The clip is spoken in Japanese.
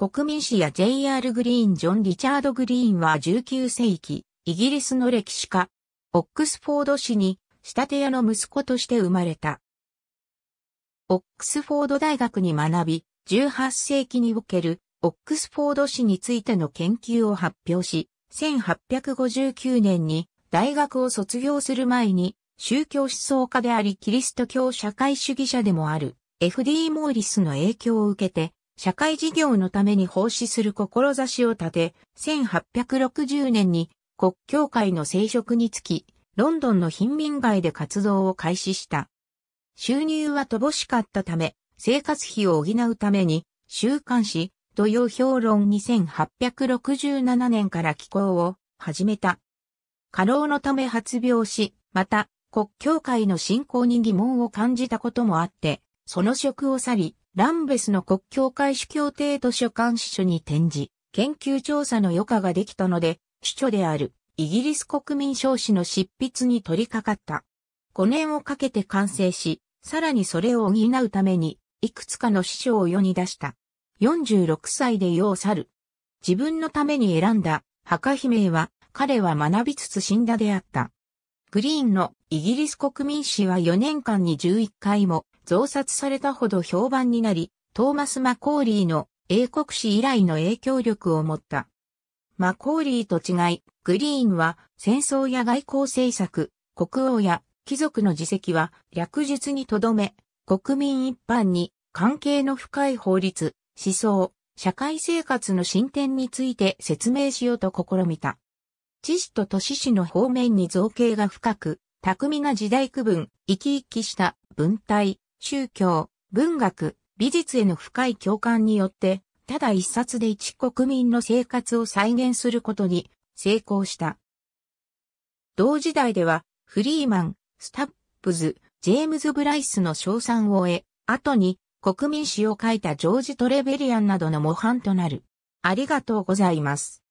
国民史や J.R. グリーン・ジョン・リチャード・グリーンは19世紀、イギリスの歴史家、オックスフォード市に、仕立て屋の息子として生まれた。オックスフォード大学に学び、18世紀におけるオックスフォード史についての研究を発表し、1859年に大学を卒業する前に、宗教思想家でありキリスト教社会主義者でもある F.D. モーリスの影響を受けて、社会事業のために奉仕する志を立て、1860年に国教会の聖職につき、ロンドンの貧民街で活動を開始した。収入は乏しかったため、生活費を補うために、週刊誌、土曜評論2867年から寄稿を始めた。過労のため発病し、また、国教会の信仰に疑問を感じたこともあって、その職を去り、ランベスの国境開始協定図書館司書に展示、研究調査の余暇ができたので、主書であるイギリス国民少子の執筆に取り掛かった。5年をかけて完成し、さらにそれを補うために、いくつかの師匠を世に出した。46歳で世を去る。自分のために選んだ墓姫は、彼は学びつつ死んだであった。グリーンのイギリス国民誌は4年間に11回も増刷されたほど評判になり、トーマス・マコーリーの英国史以来の影響力を持った。マコーリーと違い、グリーンは戦争や外交政策、国王や貴族の自責は略述にとどめ、国民一般に関係の深い法律、思想、社会生活の進展について説明しようと試みた。知事と都市史の方面に造形が深く、巧みな時代区分、生き生きした文体、宗教、文学、美術への深い共感によって、ただ一冊で一国民の生活を再現することに成功した。同時代では、フリーマン、スタップズ、ジェームズ・ブライスの賞賛を得、後に国民史を書いたジョージ・トレベリアンなどの模範となる。ありがとうございます。